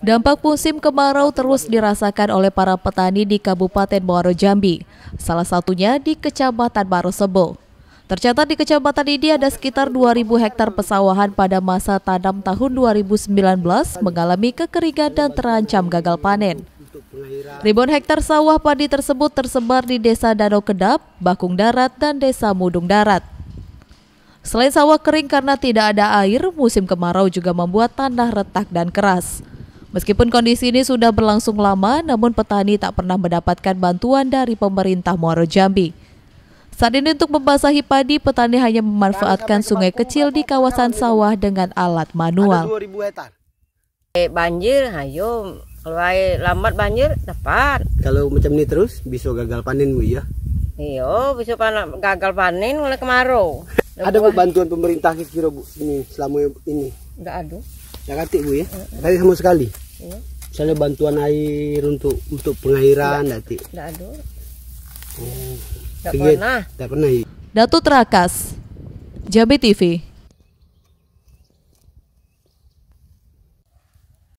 Dampak musim kemarau terus dirasakan oleh para petani di Kabupaten Muaro Jambi, salah satunya di Kecamatan Baru Sebo. Tercatat di kecamatan ini ada sekitar 2.000 hektar pesawahan pada masa tanam tahun 2019 mengalami kekeringan dan terancam gagal panen. Ribuan hektar sawah padi tersebut tersebar di Desa Danau Kedap, Bakung Darat, dan Desa Mudung Darat. Selain sawah kering karena tidak ada air, musim kemarau juga membuat tanah retak dan keras. Meskipun kondisi ini sudah berlangsung lama, namun petani tak pernah mendapatkan bantuan dari pemerintah Muaro Jambi. Saat ini untuk membasahi padi, petani hanya memanfaatkan sungai kecil di kawasan sawah dengan alat manual. Eh, banjir, ayo kalau lambat banjir dapat. Kalau macam ini terus bisa gagal panen bu ya? Iya, bisa panen, gagal panen oleh kemarau. Ada bantuan pemerintah kira bu ini selama ini? Enggak ada. Dah katik bu ya. Tadi sama sekali. Ya. Misalnya bantuan air untuk untuk pengairan nanti. Tidak ada. Oh. Tidak pernah. Tidak pernah. Ya? Datu Terakas, Jambi TV.